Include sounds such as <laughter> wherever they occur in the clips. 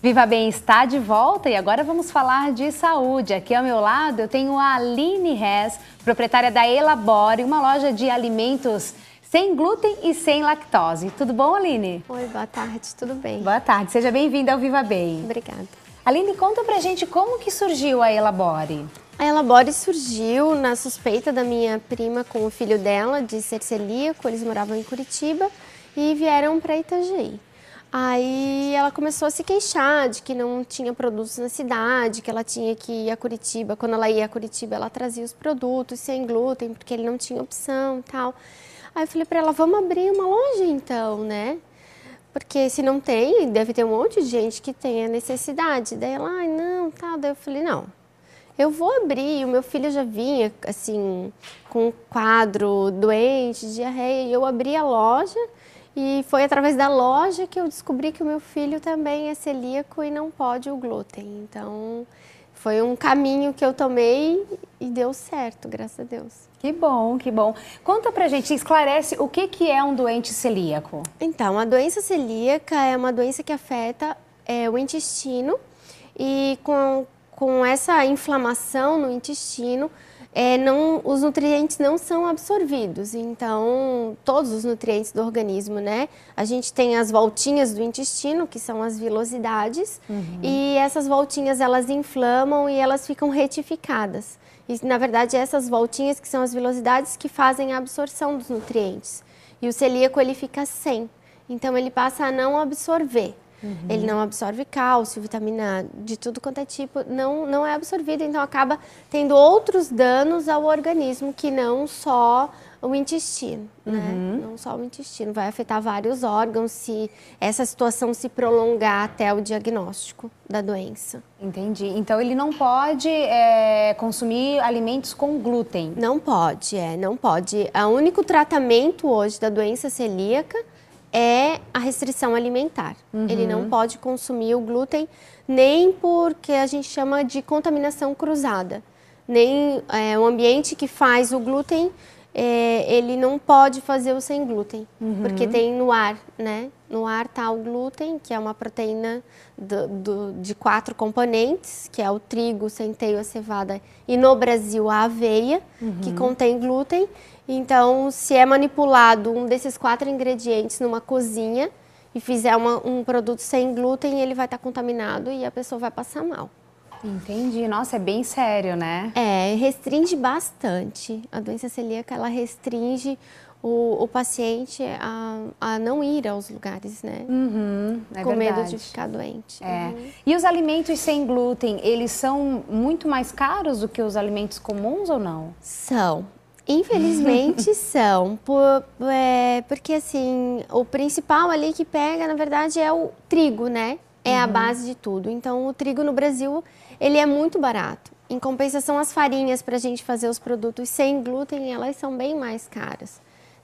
Viva Bem está de volta e agora vamos falar de saúde. Aqui ao meu lado eu tenho a Aline Rez, proprietária da Elabore, uma loja de alimentos sem glúten e sem lactose. Tudo bom, Aline? Oi, boa tarde, tudo bem? Boa tarde, seja bem-vinda ao Viva Bem. Obrigada. Aline, conta pra gente como que surgiu a Elabore. A Elabore surgiu na suspeita da minha prima com o filho dela de ser celíaco, eles moravam em Curitiba e vieram para Itajaí. Aí ela começou a se queixar de que não tinha produtos na cidade, que ela tinha que ir a Curitiba. Quando ela ia a Curitiba, ela trazia os produtos sem glúten, porque ele não tinha opção tal. Aí eu falei para ela, vamos abrir uma loja então, né? Porque se não tem, deve ter um monte de gente que tem a necessidade. Daí ela, ai, não, tal. Daí eu falei, não, eu vou abrir. O meu filho já vinha, assim, com um quadro doente, diarreia, e eu abri a loja e foi através da loja que eu descobri que o meu filho também é celíaco e não pode o glúten. Então, foi um caminho que eu tomei e deu certo, graças a Deus. Que bom, que bom. Conta pra gente, esclarece o que, que é um doente celíaco. Então, a doença celíaca é uma doença que afeta é, o intestino e com, com essa inflamação no intestino, é, não, os nutrientes não são absorvidos. Então, todos os nutrientes do organismo, né? A gente tem as voltinhas do intestino, que são as vilosidades, uhum. e essas voltinhas elas inflamam e elas ficam retificadas. E, na verdade, essas voltinhas que são as vilosidades que fazem a absorção dos nutrientes. E o celíaco ele fica sem. Então, ele passa a não absorver. Uhum. Ele não absorve cálcio, vitamina de tudo quanto é tipo, não, não é absorvido, então acaba tendo outros danos ao organismo que não só o intestino, né? uhum. né? Não só o intestino, vai afetar vários órgãos se essa situação se prolongar até o diagnóstico da doença. Entendi. Então ele não pode é, consumir alimentos com glúten? Não pode, é, não pode. O único tratamento hoje da doença celíaca é a restrição alimentar. Uhum. Ele não uhum. pode consumir o glúten nem porque a gente chama de contaminação cruzada, nem é, o ambiente que faz o glúten é, ele não pode fazer o sem glúten, uhum. porque tem no ar, né? No ar está o glúten, que é uma proteína do, do, de quatro componentes, que é o trigo, o centeio, a cevada e no Brasil a aveia, uhum. que contém glúten. Então, se é manipulado um desses quatro ingredientes numa cozinha e fizer uma, um produto sem glúten, ele vai estar tá contaminado e a pessoa vai passar mal. Entendi. Nossa, é bem sério, né? É, restringe bastante. A doença celíaca, ela restringe o, o paciente a, a não ir aos lugares, né? Uhum, é Com verdade. medo de ficar doente. É. Uhum. E os alimentos sem glúten, eles são muito mais caros do que os alimentos comuns ou não? São. Infelizmente <laughs> são, por, é, porque assim, o principal ali que pega, na verdade, é o trigo, né? É uhum. a base de tudo. Então, o trigo no Brasil, ele é muito barato. Em compensação, as farinhas para a gente fazer os produtos sem glúten, elas são bem mais caras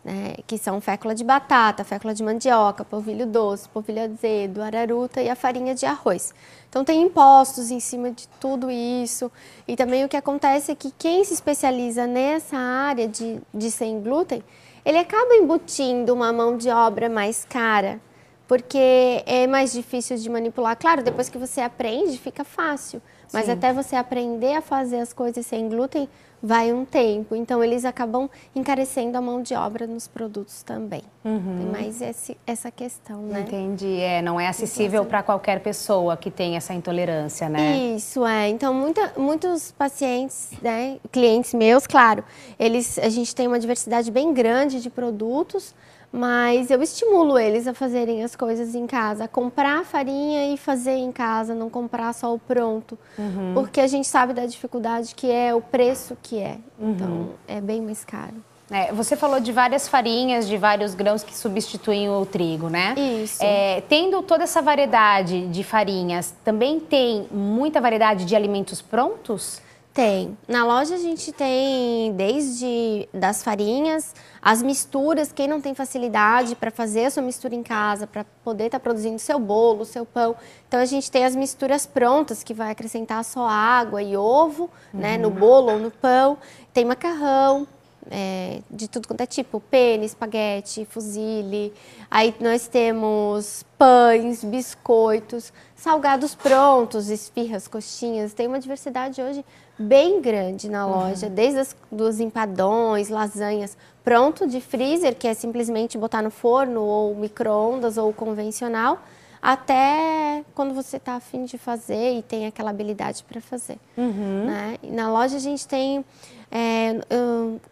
né, que são fécula de batata, fécula de mandioca, polvilho doce, polvilho azedo, araruta e a farinha de arroz. Então tem impostos em cima de tudo isso e também o que acontece é que quem se especializa nessa área de, de sem glúten, ele acaba embutindo uma mão de obra mais cara, porque é mais difícil de manipular. Claro, depois que você aprende, fica fácil. Mas Sim. até você aprender a fazer as coisas sem glúten, vai um tempo. Então, eles acabam encarecendo a mão de obra nos produtos também. Uhum. Tem mais esse, essa questão, né? Entendi. É, não é acessível então, assim, para qualquer pessoa que tem essa intolerância, né? Isso, é. Então, muita, muitos pacientes, né, clientes meus, claro, eles, a gente tem uma diversidade bem grande de produtos, mas eu estimulo eles a fazerem as coisas em casa, a comprar farinha e fazer em casa, não comprar só o pronto. Uhum. Porque a gente sabe da dificuldade que é, o preço que é. Uhum. Então, é bem mais caro. É, você falou de várias farinhas, de vários grãos que substituem o trigo, né? Isso. É, tendo toda essa variedade de farinhas, também tem muita variedade de alimentos prontos? Tem. Na loja a gente tem desde das farinhas, as misturas, quem não tem facilidade para fazer a sua mistura em casa, para poder estar tá produzindo seu bolo, seu pão. Então a gente tem as misturas prontas, que vai acrescentar só água e ovo, né, no uhum. bolo ou no pão. Tem macarrão, é, de tudo quanto é tipo, pene, espaguete, fuzile. Aí nós temos pães, biscoitos, salgados prontos, espirras, coxinhas. Tem uma diversidade hoje bem grande na uhum. loja, uhum. desde as, dos empadões, lasanhas, pronto de freezer, que é simplesmente botar no forno ou micro-ondas ou convencional, até quando você está afim de fazer e tem aquela habilidade para fazer. Uhum. Né? na loja a gente tem é,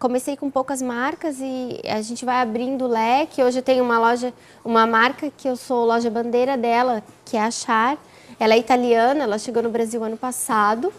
comecei com poucas marcas e a gente vai abrindo o leque. Hoje eu tenho uma loja, uma marca que eu sou loja bandeira dela, que é a Char. Ela é italiana, ela chegou no Brasil ano passado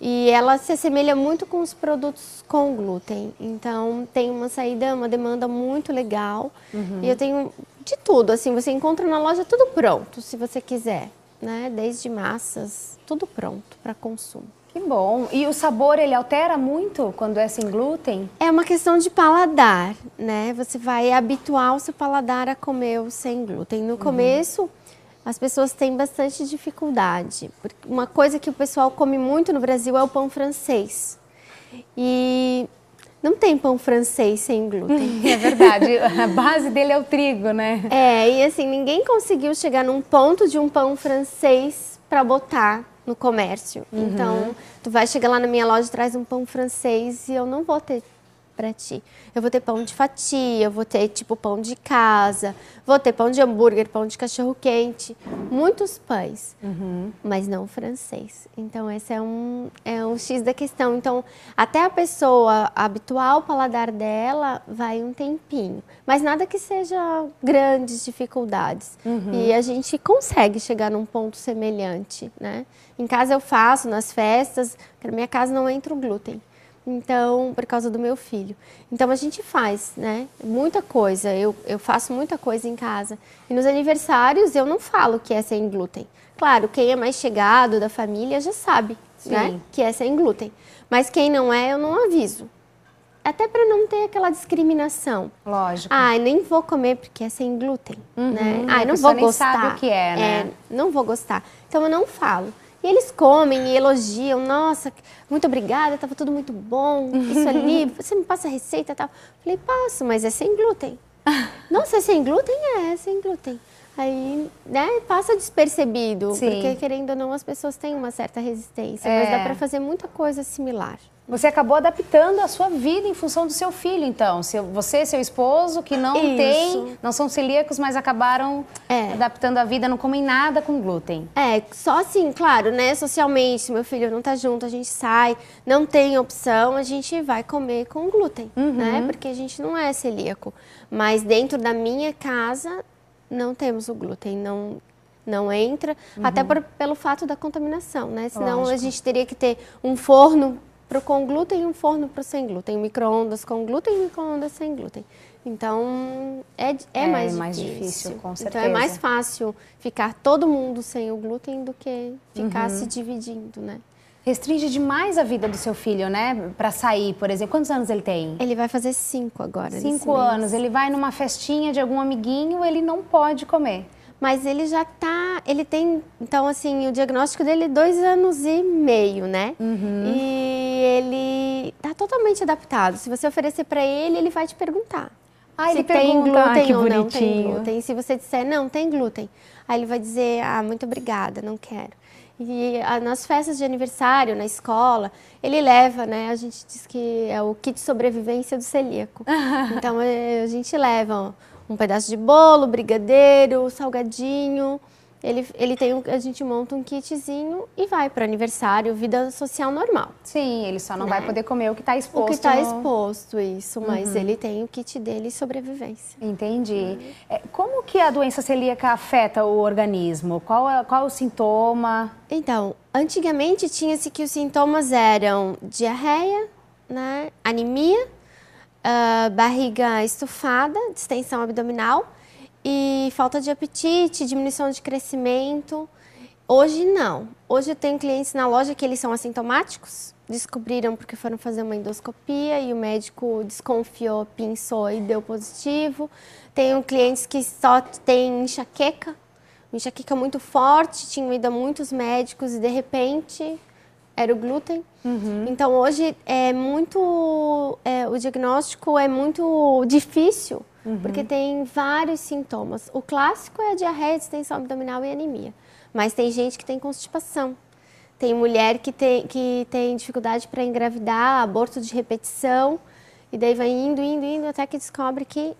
e ela se assemelha muito com os produtos com glúten. Então tem uma saída, uma demanda muito legal. Uhum. E eu tenho de tudo, assim, você encontra na loja tudo pronto, se você quiser, né? Desde massas, tudo pronto para consumo. Que bom. E o sabor, ele altera muito quando é sem glúten? É uma questão de paladar, né? Você vai habituar o seu paladar a comer o sem glúten. No uhum. começo, as pessoas têm bastante dificuldade. Uma coisa que o pessoal come muito no Brasil é o pão francês. E não tem pão francês sem glúten. <laughs> É verdade, <laughs> a base dele é o trigo, né? É, e assim, ninguém conseguiu chegar num ponto de um pão francês para botar no comércio. Uhum. Então, tu vai chegar lá na minha loja e traz um pão francês e eu não vou ter para ti. Eu vou ter pão de fatia, eu vou ter tipo pão de casa, vou ter pão de hambúrguer, pão de cachorro quente, muitos pães, uhum. mas não francês. Então esse é um é um x da questão. Então até a pessoa habitual o paladar dela vai um tempinho, mas nada que seja grandes dificuldades. Uhum. E a gente consegue chegar num ponto semelhante, né? Em casa eu faço, nas festas, na minha casa não entra o glúten. Então, por causa do meu filho. Então a gente faz, né? Muita coisa. Eu, eu faço muita coisa em casa. E nos aniversários eu não falo que é sem glúten. Claro, quem é mais chegado da família já sabe, né, Sim. né? Que é sem glúten. Mas quem não é, eu não aviso. Até para não ter aquela discriminação. Lógico. Ah, nem vou comer porque é sem glúten, né? uhum, né? Ah, não vou gostar. Nem sabe o que é, né? É, não vou gostar. Então eu não falo. E eles comem e elogiam, nossa, muito obrigada, estava tudo muito bom, isso é ali, <laughs> você me passa a receita e tal. Falei, passo, mas é sem glúten. <laughs> nossa, é sem glúten? É, é sem glúten. Aí, né, passa despercebido, Sim. porque querendo ou não, as pessoas têm uma certa resistência, é. mas dá é. para fazer muita coisa similar. Você acabou adaptando a sua vida em função do seu filho, então. Seu, você e seu esposo, que não Isso. tem, não são celíacos, mas acabaram é. adaptando a vida, não comem nada com glúten. É, só assim, claro, né? Socialmente, meu filho não tá junto, a gente sai, não tem opção, a gente vai comer com glúten, uhum. né? Porque a gente não é celíaco. Mas dentro da minha casa, não temos o glúten, não não entra, uhum. até por, pelo fato da contaminação, né? Senão Lógico. a gente teria que ter um forno para com glúten e um forno para sem glúten, micro-ondas com glúten e micro-ondas sem glúten. Então, é, é, é mais, mais difícil. difícil. com certeza. Então, é mais fácil ficar todo mundo sem o glúten do que ficar uhum. se dividindo, né? Restringe demais a vida do seu filho, né? Para sair, por exemplo. Quantos anos ele tem? Ele vai fazer cinco agora. Cinco anos. Ele vai numa festinha de algum amiguinho, ele não pode comer. Mas ele já tá. Ele tem. Então, assim, o diagnóstico dele é dois anos e meio, né? Uhum. E ele tá totalmente adaptado. Se você oferecer para ele, ele vai te perguntar. Ah, ele se tem ah, glúten ah, ou não tem glúten. Se você disser não, tem glúten, aí ele vai dizer ah, muito obrigada, não quero. E a, nas festas de aniversário, na escola, ele leva, né? A gente diz que é o kit sobrevivência do celíaco. <laughs> então eh, a gente leva um pedaço de bolo, brigadeiro, salgadinho ele, ele tem um, a gente monta um kitzinho e vai para aniversário, vida social normal. Sim, ele só não né? vai poder comer o que está exposto. O que está no... exposto, isso, mas uhum. ele tem o kit dele sobrevivência. Entendi. Uhum. É, como que a doença celíaca afeta o organismo? Qual, é, qual é o sintoma? Então, antigamente tinha-se que os sintomas eram diarreia, né, anemia, uh, barriga estufada, distensão abdominal e falta de apetite, diminuição de crescimento. Hoje não. Hoje eu tenho clientes na loja que eles são assintomáticos, descobriram porque foram fazer uma endoscopia e o médico desconfiou, pinçou e deu positivo. Tenho clientes que só têm enxaqueca, enxaqueca é muito forte, tinham ido a muitos médicos e de repente era o glúten. Uhum. Então hoje é muito, é, o diagnóstico é muito difícil uhum. porque tem vários sintomas. O clássico é a diarreia, distensão abdominal e anemia, mas tem gente que tem constipação. Tem mulher que tem, que tem dificuldade para engravidar, aborto de repetição, e daí vai indo, indo, indo, até que descobre que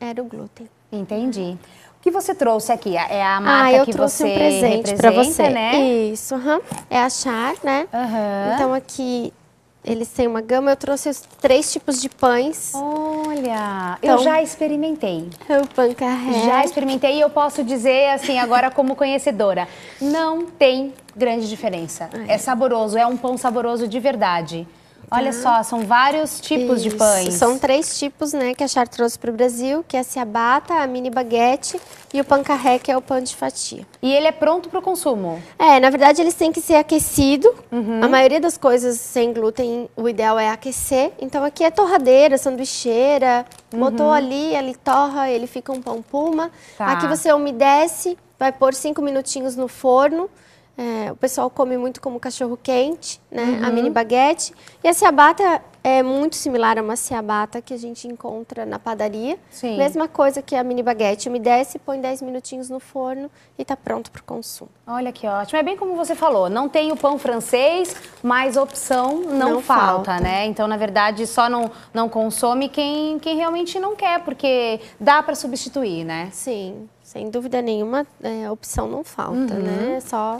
era o glúten. Entendi. O que você trouxe aqui? É a ah, marca ah, que você um presente para você, né? Isso, uhum. é a Char, né? Uhum. Então aqui eles têm uma gama, eu trouxe os três tipos de pães. Olha, então, eu já experimentei. O pão carré. Já experimentei e eu posso dizer assim agora como conhecedora, não tem grande diferença. Ai. É saboroso, é um pão saboroso de verdade. Olha só, são vários tipos Isso. de pães. São três tipos, né, que a Char trouxe para o Brasil, que é a ciabatta, a mini baguete e o pancarré, que é o pão de fatia. E ele é pronto para o consumo? É, na verdade eles têm que ser aquecido. Uhum. A maioria das coisas sem glúten, o ideal é aquecer. Então aqui é torradeira, sanduicheira, uhum. botou ali, ele torra, ele fica um pão puma. Tá. Aqui você umedece, vai pôr cinco minutinhos no forno. É, o pessoal come muito como cachorro quente, né? Uhum. A mini baguete. E a ciabata é muito similar a uma ciabata que a gente encontra na padaria. Sim. Mesma coisa que a mini baguete. Umedece, põe 10 minutinhos no forno e está pronto para o consumo. Olha que ótimo. É bem como você falou, não tem o pão francês, mas opção não, não falta, falta, né? Então, na verdade, só não, não consome quem, quem realmente não quer, porque dá para substituir, né? Sim, sem dúvida nenhuma, é, opção não falta, né? uhum. né? Só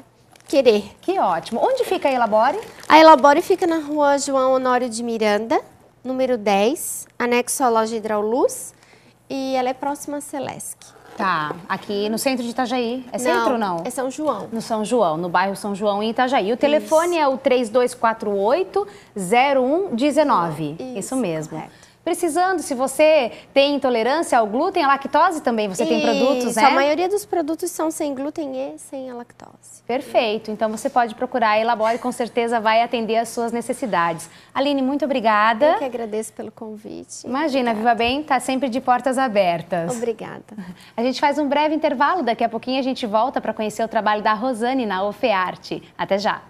Querer. Que ótimo. Onde fica a Elabore? A Elabore fica na rua João Honório de Miranda, número 10, anexo à loja Hidrauluz, e ela é próxima à Celesc. Tá, aqui no centro de Itajaí. É não, centro ou não? É São João. No São João, no bairro São João, em Itajaí. O telefone Isso. é o 3248-0119. Isso, Isso mesmo precisando. Se você tem intolerância ao glúten, à lactose também, você Isso, tem produtos, né? A maioria dos produtos são sem glúten e sem a lactose. Perfeito. Então você pode procurar Elabore, com certeza vai atender às suas necessidades. Aline, muito obrigada. Eu que agradeço pelo convite. Imagina, obrigada. Viva Bem está sempre de portas abertas. Obrigada. <laughs> A gente faz um breve intervalo, daqui a pouquinho a gente volta para conhecer o trabalho da Rosane na Ofearte. Até já.